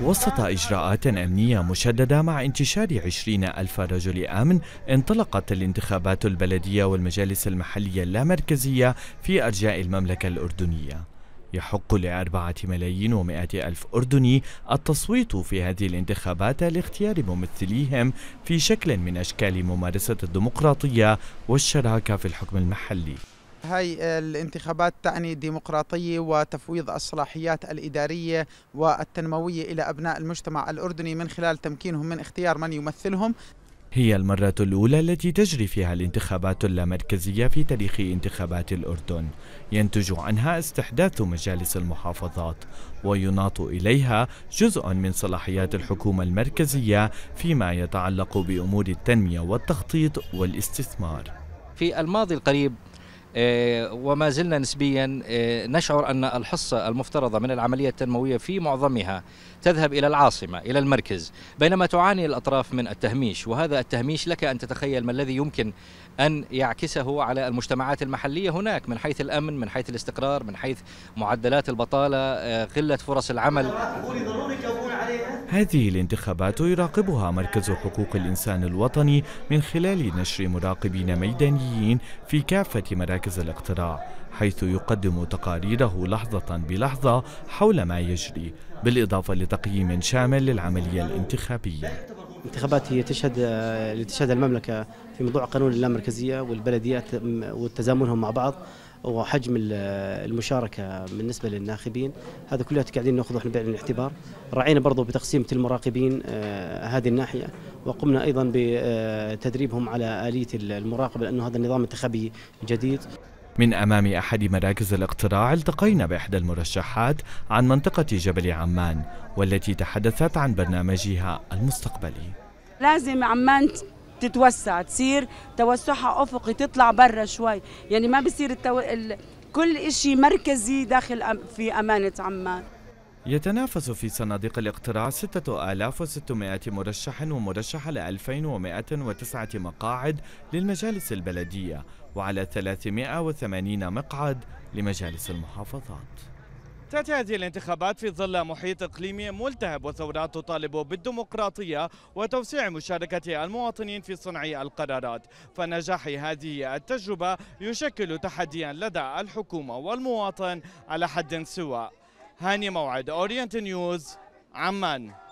وسط إجراءات أمنية مشددة مع انتشار عشرين ألف رجل أمن انطلقت الانتخابات البلدية والمجالس المحلية اللامركزية في أرجاء المملكة الأردنية يحق لأربعة ملايين ومائة ألف أردني التصويت في هذه الانتخابات لاختيار ممثليهم في شكل من أشكال ممارسة الديمقراطية والشراكة في الحكم المحلي هاي الانتخابات تعني ديمقراطية وتفويض الصلاحيات الإدارية والتنموية إلى أبناء المجتمع الأردني من خلال تمكينهم من اختيار من يمثلهم هي المرة الأولى التي تجري فيها الانتخابات اللامركزية في تاريخ انتخابات الأردن ينتج عنها استحداث مجالس المحافظات ويناط إليها جزء من صلاحيات الحكومة المركزية فيما يتعلق بأمور التنمية والتخطيط والاستثمار في الماضي القريب آه، وما زلنا نسبيا آه، نشعر أن الحصة المفترضة من العملية التنموية في معظمها تذهب إلى العاصمة إلى المركز بينما تعاني الأطراف من التهميش وهذا التهميش لك أن تتخيل ما الذي يمكن أن يعكسه على المجتمعات المحلية هناك من حيث الأمن من حيث الاستقرار من حيث معدلات البطالة قلة آه، فرص العمل هذه الانتخابات يراقبها مركز حقوق الإنسان الوطني من خلال نشر مراقبين ميدانيين في كافة مراكز الاقتراع حيث يقدم تقاريره لحظة بلحظة حول ما يجري بالإضافة لتقييم شامل للعملية الانتخابية الانتخابات هي تشهد اللي آه، تشهد المملكه في موضوع قانون اللامركزيه والبلديات وتزامنهم مع بعض وحجم آه، المشاركه بالنسبه للناخبين هذا كلها قاعدين ناخذه احنا بعين الاعتبار راعينا برضه بتقسيمه المراقبين آه، هذه الناحيه وقمنا ايضا بتدريبهم على اليه المراقبه لانه هذا النظام انتخابي جديد من أمام أحد مراكز الاقتراع التقينا بإحدى المرشحات عن منطقة جبل عمان والتي تحدثت عن برنامجها المستقبلي لازم عمان تتوسع تصير توسعها أفقي تطلع برا شوي يعني ما بصير التو... ال... كل إشي مركزي داخل في أمانة عمان يتنافس في صناديق الاقتراع 6600 مرشح ومرشح ل 2109 مقاعد للمجالس البلدية وعلى 380 مقعد لمجالس المحافظات تأتي هذه الانتخابات في ظل محيط إقليمي ملتهب وثورات تطالب بالديمقراطية وتوسيع مشاركة المواطنين في صنع القرارات فنجاح هذه التجربة يشكل تحديا لدى الحكومة والمواطن على حد سواء هاني موعد اورينت نيوز عمان